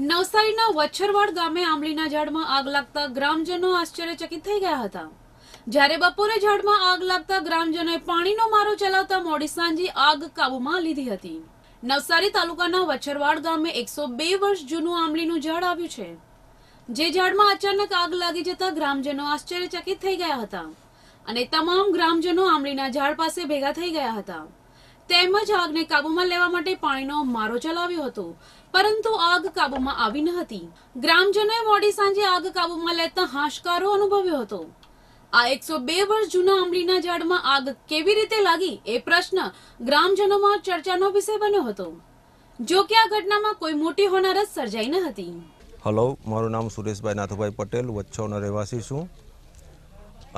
નવસારીના વચ્છરવાડ ગામે આંબલીના ઝાડમાં આગ લાગતા ગ્રામજનો આશ્ચર્યચકિત થઈ ગયા હતા જ્યારે બપોરે ઝાડમાં આગ લાગતા ગ્રામજનોએ પાણીનો મારો ચલાવતા મોડી સાંજે આગ કાબૂમાં લીધી હતી નવસારી તાલુકાના વચ્છરવાડ ગામે એકસો બે વર્ષ જૂનું આંબલીનું ઝાડ આવ્યું છે જે ઝાડમાં અચાનક આગ લાગી જતા ગ્રામજનો આશ્ચર્યચકિત થઈ ગયા હતા અને તમામ ગ્રામજનો આંબલીના ઝાડ પાસે ભેગા થઈ ગયા હતા તેમજ આગને કાબૂમાં લેવા માટે પાણીનો મારો ચલાવ્યો હતો પરંતુ આગ કાબૂમાં આવી ન હતી ગ્રામજનોએ મોડી સાંજે આગ કાબૂમાં લેતા હાશકારો અનુભવ્યો હતો આ એકસો બે વર્ષ જૂના આંબલીના ઝાડમાં આગ કેવી રીતે લાગી એ પ્રશ્ન ગ્રામજનોમાં ચર્ચાનો વિષય બન્યો હતો જો કે આ ઘટનામાં કોઈ મોટી હોનારત સર્જાઈ ન હતી હલો મારું નામ સુરેશભાઈ નાથુભાઈ પટેલ વચ્છોડનો રહેવાસી છું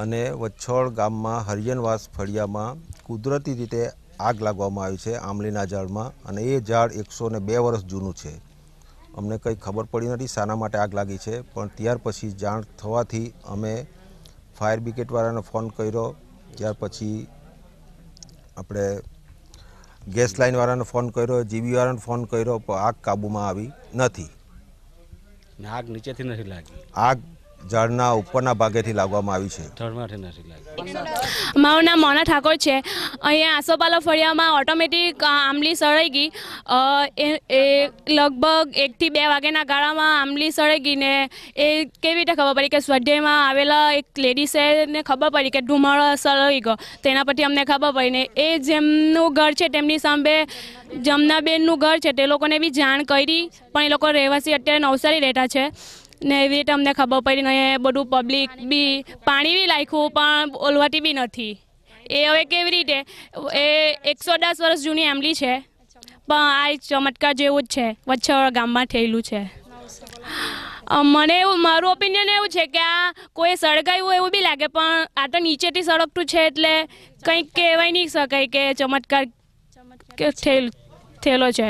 અને વચ્છોડ ગામમાં હરિયનવાસ ફળિયામાં કુદરતી રીતે આગ લાગવામાં આવી છે આંબલીના ઝાડમાં અને એ ઝાડ એકસો ને બે વર્ષ જૂનું છે અમને કંઈ ખબર પડી નથી શાના માટે આગ લાગી છે પણ ત્યાર પછી જાણ થવાથી અમે ફાયર બ્રિગેડવાળાને ફોન કર્યો ત્યાર પછી આપણે ગેસ લાઇનવાળાને ફોન કર્યો જીબીવાળાને ફોન કર્યો પણ આગ કાબૂમાં આવી નથી આગ નીચેથી નથી લાગી આગ ઝાડના ઉપરના ભાગેથી લાવવામાં આવી છે મારું નામ મોના ઠાકોર છે અહીંયા આસોપાલો ફળિયામાં ઓટોમેટિક આંબલી સળાઈ ગઈ એ લગભગ એકથી બે વાગ્યાના ગાળામાં આંબલી સળાઈ ગઈ ને એ કેવી રીતે ખબર પડી કે સ્વધ્યમાં આવેલા એક લેડીસે ને ખબર પડી કે ધુમાડો સળાઈ ગયો તેના પરથી અમને ખબર પડી ને એ જેમનું ઘર છે તેમની સામે જમનાબેનનું ઘર છે તે લોકોને બી જાણ કરી પણ એ લોકો રહેવાસી અત્યારે નવસારી રહેતા છે ને એવી રીતે અમને ખબર પડી ને બધું પબ્લિક બી પાણી બી લાખ્યું પણ ઓલવાતી બી નથી એ હવે કેવી રીતે એ એકસો દસ વર્ષ જૂની આંબલી છે પણ આ ચમત્કાર જેવું જ છે વચ્છે ગામમાં થયેલું છે મને એવું મારું ઓપિનિયન એવું છે કે આ કોઈ સળગાયું એવું બી લાગે પણ આ તો નીચેથી સળગતું છે એટલે કંઈક કહેવાય નહીં શકાય કે ચમત્કાર થયેલો છે